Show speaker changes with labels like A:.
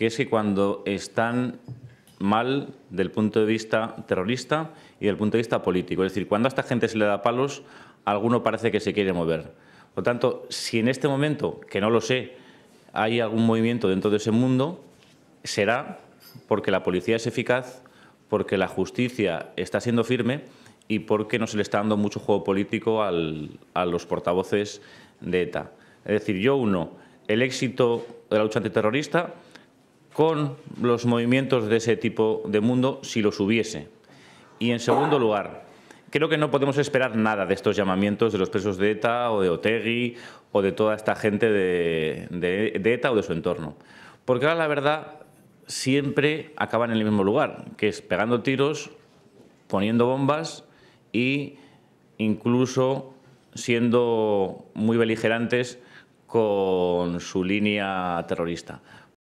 A: que es que cuando están mal del punto de vista terrorista y del punto de vista político. Es decir, cuando a esta gente se le da palos, alguno parece que se quiere mover. Por tanto, si en este momento, que no lo sé, hay algún movimiento dentro de ese mundo, será porque la policía es eficaz, porque la justicia está siendo firme y porque no se le está dando mucho juego político al, a los portavoces de ETA. Es decir, yo uno, el éxito de la lucha antiterrorista con los movimientos de ese tipo de mundo si los hubiese. Y en segundo lugar, creo que no podemos esperar nada de estos llamamientos de los presos de ETA o de Otegi o de toda esta gente de, ETA o de su entorno. Porque ahora la verdad siempre acaban en el mismo lugar, que es pegando tiros, poniendo bombas e incluso siendo muy beligerantes con su línea terrorista.